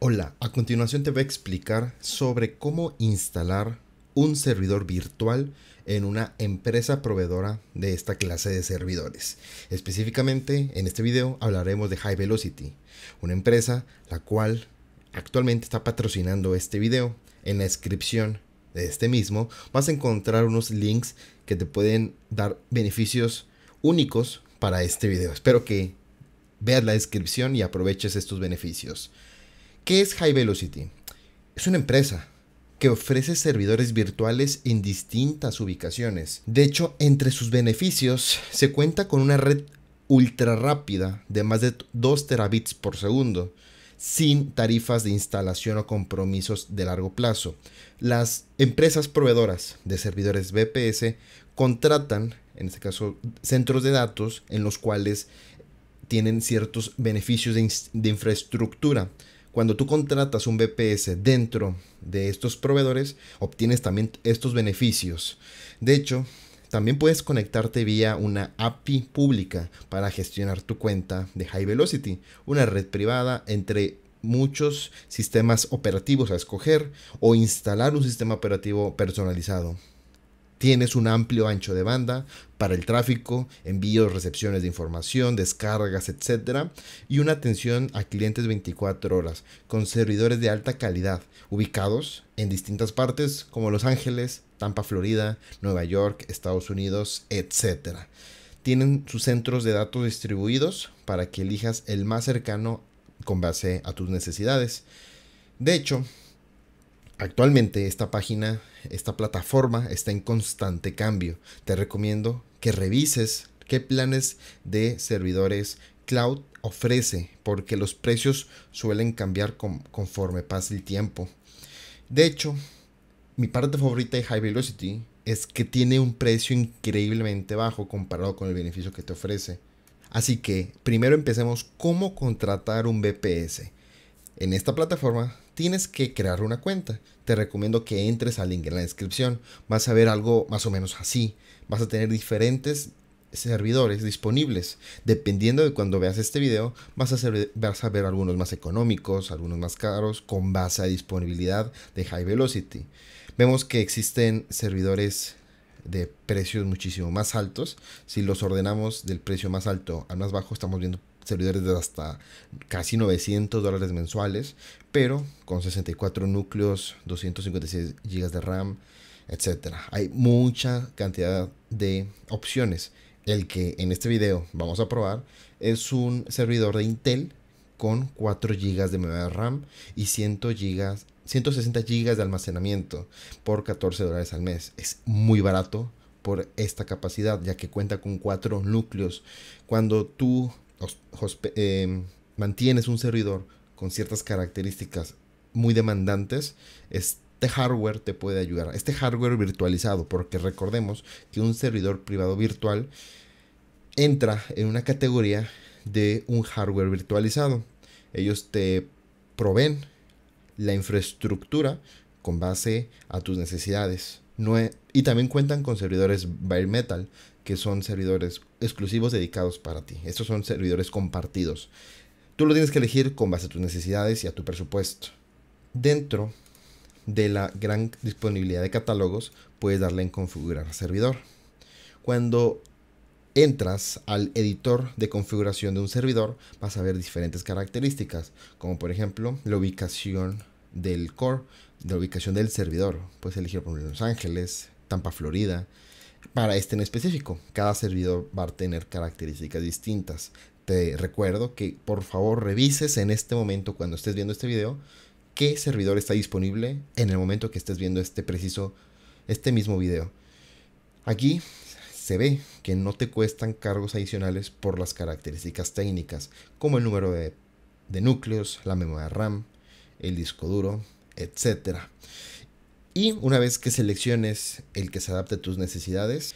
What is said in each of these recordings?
Hola, a continuación te voy a explicar sobre cómo instalar un servidor virtual en una empresa proveedora de esta clase de servidores. Específicamente, en este video hablaremos de High Velocity, una empresa la cual actualmente está patrocinando este video. En la descripción de este mismo vas a encontrar unos links que te pueden dar beneficios únicos para este video. Espero que veas la descripción y aproveches estos beneficios. ¿Qué es High Velocity? Es una empresa que ofrece servidores virtuales en distintas ubicaciones. De hecho, entre sus beneficios se cuenta con una red ultra rápida de más de 2 terabits por segundo, sin tarifas de instalación o compromisos de largo plazo. Las empresas proveedoras de servidores BPS contratan, en este caso, centros de datos en los cuales tienen ciertos beneficios de, de infraestructura cuando tú contratas un VPS dentro de estos proveedores, obtienes también estos beneficios. De hecho, también puedes conectarte vía una API pública para gestionar tu cuenta de High Velocity, una red privada entre muchos sistemas operativos a escoger o instalar un sistema operativo personalizado. Tienes un amplio ancho de banda para el tráfico, envíos, recepciones de información, descargas, etc. Y una atención a clientes 24 horas con servidores de alta calidad ubicados en distintas partes como Los Ángeles, Tampa, Florida, Nueva York, Estados Unidos, etc. Tienen sus centros de datos distribuidos para que elijas el más cercano con base a tus necesidades. De hecho, Actualmente esta página, esta plataforma está en constante cambio. Te recomiendo que revises qué planes de servidores cloud ofrece porque los precios suelen cambiar conforme pasa el tiempo. De hecho, mi parte favorita de High Velocity es que tiene un precio increíblemente bajo comparado con el beneficio que te ofrece. Así que primero empecemos cómo contratar un BPS. En esta plataforma tienes que crear una cuenta. Te recomiendo que entres al link en la descripción. Vas a ver algo más o menos así. Vas a tener diferentes servidores disponibles. Dependiendo de cuando veas este video, vas a, a ver algunos más económicos, algunos más caros, con base a disponibilidad de High Velocity. Vemos que existen servidores de precios muchísimo más altos. Si los ordenamos del precio más alto al más bajo, estamos viendo servidores de hasta casi 900 dólares mensuales, pero con 64 núcleos, 256 GB de RAM, etcétera. Hay mucha cantidad de opciones. El que en este video vamos a probar es un servidor de Intel con 4 GB de memoria RAM y 100 160 GB de almacenamiento por 14 dólares al mes. Es muy barato por esta capacidad, ya que cuenta con 4 núcleos. Cuando tú eh, mantienes un servidor con ciertas características muy demandantes, este hardware te puede ayudar. Este hardware virtualizado, porque recordemos que un servidor privado virtual entra en una categoría de un hardware virtualizado. Ellos te proveen la infraestructura con base a tus necesidades. No y también cuentan con servidores bare metal, que son servidores exclusivos dedicados para ti. Estos son servidores compartidos. Tú lo tienes que elegir con base a tus necesidades y a tu presupuesto. Dentro de la gran disponibilidad de catálogos, puedes darle en configurar servidor. Cuando entras al editor de configuración de un servidor, vas a ver diferentes características, como por ejemplo la ubicación del core, la ubicación del servidor. Puedes elegir por Los Ángeles, Tampa, Florida, para este en específico. Cada servidor va a tener características distintas. Te recuerdo que por favor revises en este momento cuando estés viendo este video qué servidor está disponible en el momento que estés viendo este preciso, este mismo video. Aquí se ve que no te cuestan cargos adicionales por las características técnicas, como el número de, de núcleos, la memoria RAM, el disco duro, etcétera. Y una vez que selecciones el que se adapte a tus necesidades,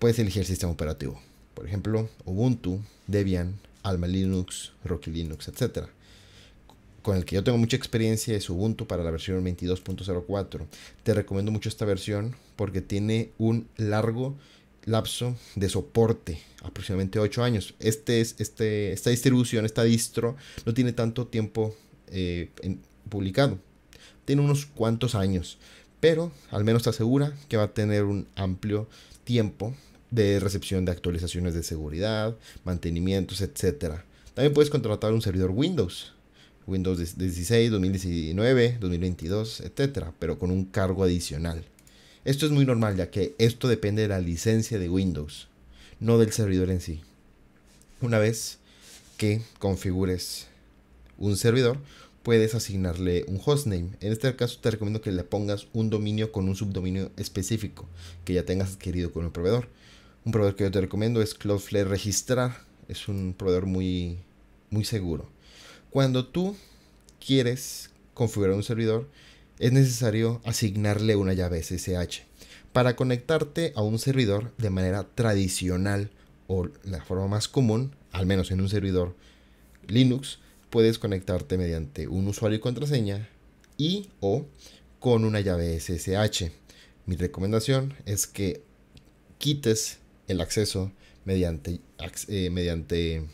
puedes elegir el sistema operativo. Por ejemplo, Ubuntu, Debian, Alma Linux, Rocky Linux, etc. Con el que yo tengo mucha experiencia es Ubuntu para la versión 22.04. Te recomiendo mucho esta versión porque tiene un largo lapso de soporte, aproximadamente 8 años. Este este, esta distribución, esta distro, no tiene tanto tiempo eh, publicado. Tiene unos cuantos años pero al menos te asegura que va a tener un amplio tiempo de recepción de actualizaciones de seguridad, mantenimientos, etcétera También puedes contratar un servidor Windows, Windows 16, 2019, 2022, etcétera pero con un cargo adicional. Esto es muy normal ya que esto depende de la licencia de Windows, no del servidor en sí. Una vez que configures un servidor, puedes asignarle un hostname. En este caso te recomiendo que le pongas un dominio con un subdominio específico que ya tengas adquirido con el proveedor. Un proveedor que yo te recomiendo es Cloudflare Registrar. Es un proveedor muy, muy seguro. Cuando tú quieres configurar un servidor, es necesario asignarle una llave SSH para conectarte a un servidor de manera tradicional o la forma más común, al menos en un servidor Linux, puedes conectarte mediante un usuario y contraseña y o con una llave SSH. Mi recomendación es que quites el acceso eh, mediante,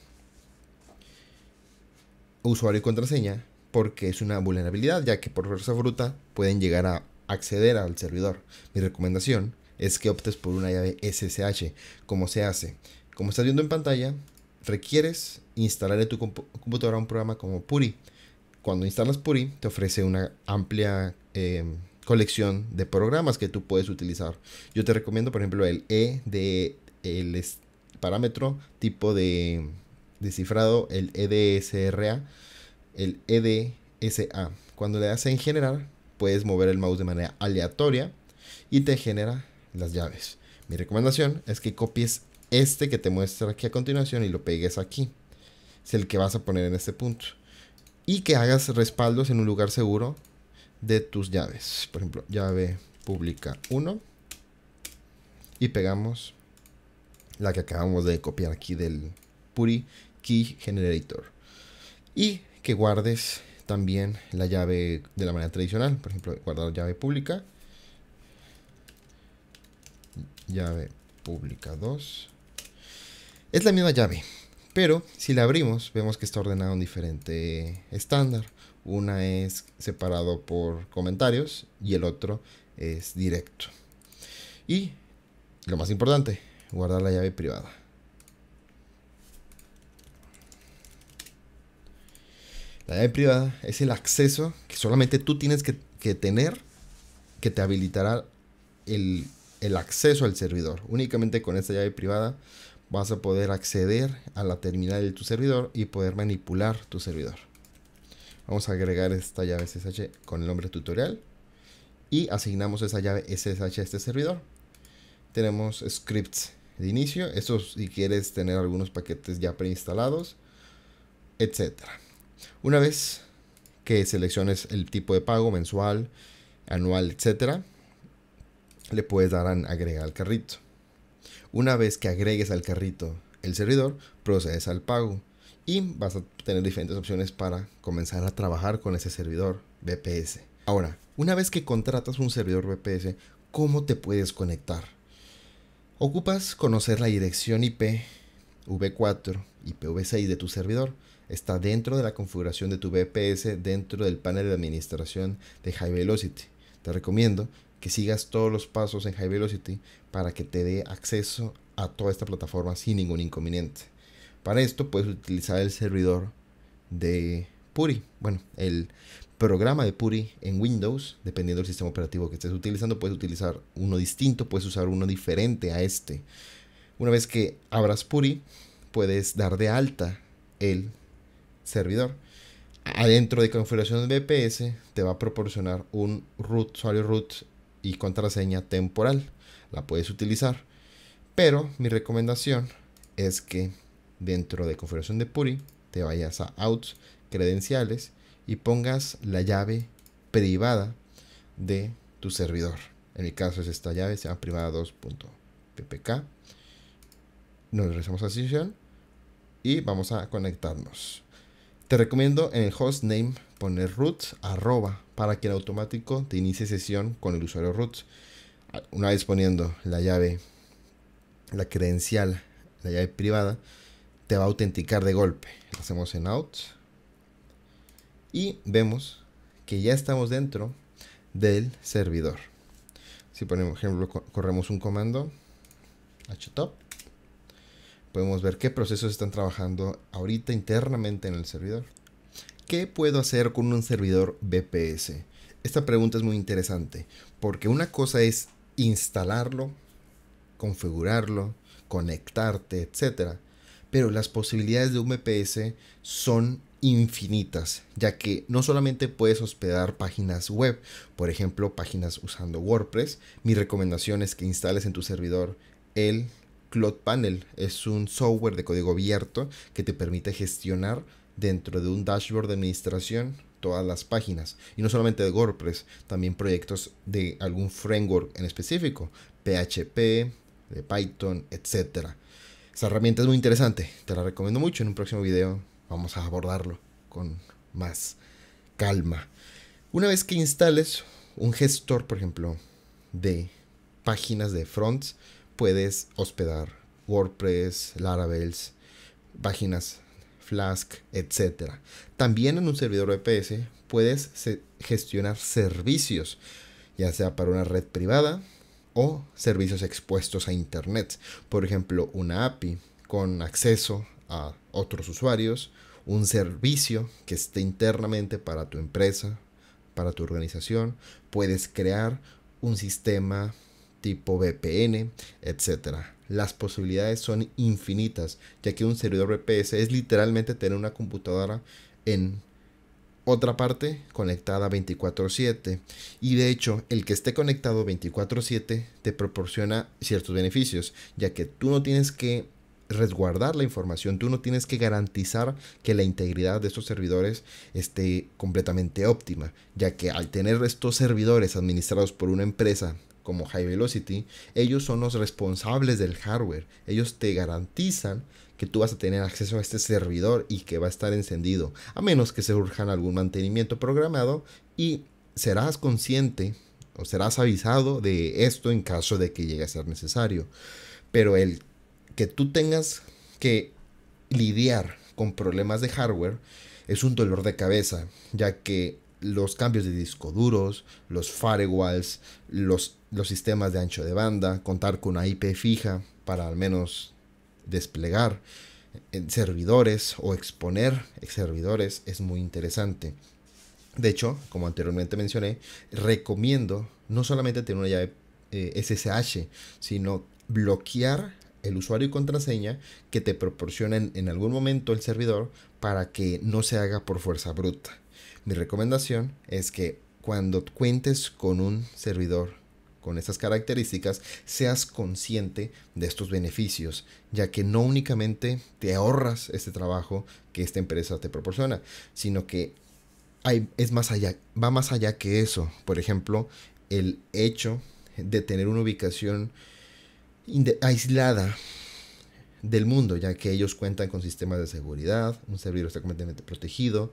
usuario y contraseña porque es una vulnerabilidad ya que por fuerza bruta pueden llegar a acceder al servidor. Mi recomendación es que optes por una llave SSH. como se hace? Como está viendo en pantalla, requieres instalar en tu computadora un programa como Puri. Cuando instalas Puri, te ofrece una amplia em, colección de programas que tú puedes utilizar. Yo te recomiendo, por ejemplo, el E de el parámetro tipo de, Descifrado, el EDSRA, el EDSA. Cuando le das en generar, puedes mover el mouse de manera aleatoria y te genera las llaves. Mi recomendación es que copies este que te muestra aquí a continuación y lo pegues aquí. Es el que vas a poner en este punto. Y que hagas respaldos en un lugar seguro de tus llaves. Por ejemplo, llave pública 1. Y pegamos la que acabamos de copiar aquí del Puri Key Generator. Y que guardes también la llave de la manera tradicional. Por ejemplo, guardar llave pública. Llave pública 2. Es la misma llave, pero si la abrimos vemos que está ordenada en diferente estándar. Una es separado por comentarios y el otro es directo. Y lo más importante, guardar la llave privada. La llave privada es el acceso que solamente tú tienes que, tener que te habilitará el, el, acceso al servidor. Únicamente con esta llave privada vas a poder acceder a la terminal de tu servidor y poder manipular tu servidor. Vamos a agregar esta llave SSH con el nombre tutorial y asignamos esa llave SSH a este servidor. Tenemos scripts de inicio, eso si quieres tener algunos paquetes ya preinstalados, etc. Una vez que selecciones el tipo de pago mensual, anual, etc. le puedes dar a agregar al carrito. Una vez que agregues al carrito el servidor, procedes al pago y vas a tener diferentes opciones para comenzar a trabajar con ese servidor VPS. Ahora, una vez que contratas un servidor VPS, ¿cómo te puedes conectar? Ocupas conocer la dirección IP V4 y IPv6 de tu servidor. Está dentro de la configuración de tu VPS dentro del panel de administración de High Velocity. Te recomiendo que sigas todos los pasos en High Velocity para que te dé acceso a toda esta plataforma sin ningún inconveniente. Para esto puedes utilizar el servidor de Puri, bueno, el programa de Puri en Windows, dependiendo del sistema operativo que estés utilizando, puedes utilizar uno distinto, puedes usar uno diferente a este. Una vez que abras Puri, puedes dar de alta el servidor. Adentro de configuración de VPS te va a proporcionar un root, usuario root y contraseña temporal. La puedes utilizar. Pero mi recomendación es que dentro de configuración de Puri te vayas a Out credenciales y pongas la llave privada de tu servidor. En mi caso es esta llave, se llama privada 2.ppk. Nos regresamos a la sesión y vamos a conectarnos. Te recomiendo en el hostname poner root arroba para que el automático te inicie sesión con el usuario root. Ah, una vez poniendo la llave, la credencial, la llave privada, te va a autenticar de golpe. Hacemos en out y vemos que ya estamos dentro del servidor. Si ponemos ejemplo, corremos un comando htop, podemos ver qué procesos están trabajando ahorita internamente en el servidor. ¿Qué puedo hacer con un servidor BPS? Esta pregunta es muy interesante porque una cosa es instalarlo, configurarlo, conectarte, etc. Pero las posibilidades de un VPS son infinitas, ya que no solamente puedes hospedar páginas web, por ejemplo, páginas usando WordPress. Mi recomendación es que instales en tu servidor el Cloud Panel. Es un software de código abierto que te permite gestionar dentro de un dashboard de administración todas las páginas. Y no solamente de WordPress, también proyectos de algún framework en específico, PHP, de Python, etc. Esa herramienta es muy interesante, te la recomiendo mucho. En un próximo video vamos a abordarlo con más calma. Una vez que instales un gestor, por ejemplo, de páginas de fronts, puedes hospedar WordPress, Laravel, páginas Flask, etcétera. También en un servidor VPS puedes gestionar servicios, ya sea para una red privada o servicios expuestos a Internet. Por ejemplo, una API con acceso a otros usuarios, un servicio que esté internamente para tu empresa, para tu organización. Puedes crear un sistema tipo VPN, etcétera las posibilidades son infinitas, ya que un servidor VPS es literalmente tener una computadora en otra parte conectada 24/7 y de hecho el que esté conectado 24/7 te proporciona ciertos beneficios ya que tú no tienes que resguardar la información, tú no tienes que garantizar que la integridad de estos servidores esté completamente óptima, ya que al tener estos servidores administrados por una empresa como High Velocity, ellos son los responsables del hardware. Ellos te garantizan que tú vas a tener acceso a este servidor y que va a estar encendido, a menos que se urjan algún mantenimiento programado y serás consciente o serás avisado de esto en caso de que llegue a ser necesario. Pero el que tú tengas que lidiar con problemas de hardware es un dolor de cabeza, ya que los cambios de disco duros, los firewalls, los los sistemas de ancho de banda, contar con una IP fija para al menos desplegar eh, servidores o exponer servidores es muy interesante. De hecho, como anteriormente mencioné, recomiendo no solamente tener una llave SSH, eh, sino bloquear el usuario y contraseña que te proporcionen en algún momento el servidor para que no se haga por fuerza bruta. Mi recomendación es que cuando cuentes con un servidor con estas características seas consciente de estos beneficios, ya que no únicamente te ahorras este trabajo que esta empresa te proporciona, sino que hay, es más allá, va más allá que eso. Por ejemplo, el hecho de tener una ubicación aislada del mundo, ya que ellos cuentan con sistemas de seguridad, un servidor está completamente protegido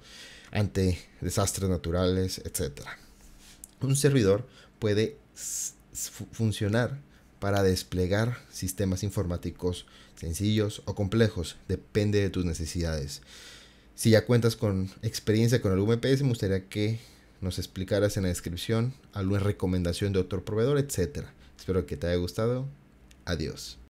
ante desastres naturales, etc. Un servidor puede funcionar para desplegar sistemas informáticos sencillos o complejos, depende de tus necesidades. Si ya cuentas con experiencia con el VPS, me gustaría que nos explicaras en la descripción alguna recomendación de otro proveedor, etc. Espero que te haya gustado. Adiós.